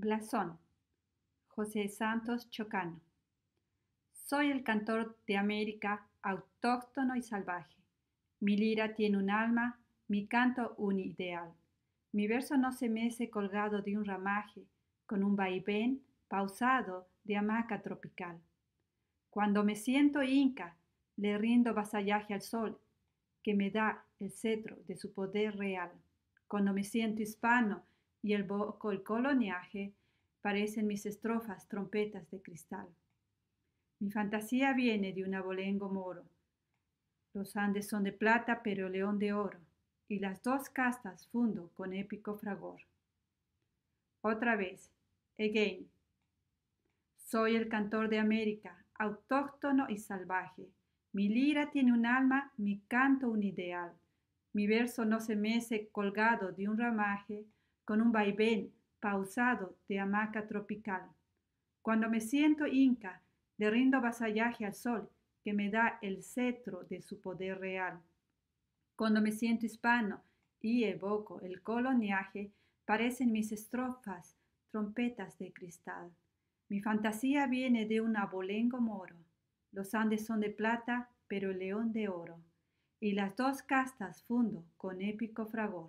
Blasón. José Santos Chocano. Soy el cantor de América, autóctono y salvaje. Mi lira tiene un alma, mi canto un ideal. Mi verso no se mece colgado de un ramaje, con un vaivén pausado de hamaca tropical. Cuando me siento inca, le rindo vasallaje al sol, que me da el cetro de su poder real. Cuando me siento hispano, y el boco el coloniaje parecen mis estrofas trompetas de cristal. Mi fantasía viene de un abolengo moro. Los Andes son de plata, pero león de oro, y las dos castas fundo con épico fragor. Otra vez, again. Soy el cantor de América, autóctono y salvaje. Mi lira tiene un alma, mi canto un ideal. Mi verso no se mece colgado de un ramaje, con un vaivén pausado de hamaca tropical. Cuando me siento inca, le rindo vasallaje al sol que me da el cetro de su poder real. Cuando me siento hispano y evoco el coloniaje, parecen mis estrofas trompetas de cristal. Mi fantasía viene de un abolengo moro. Los Andes son de plata, pero el león de oro. Y las dos castas fundo con épico fragor.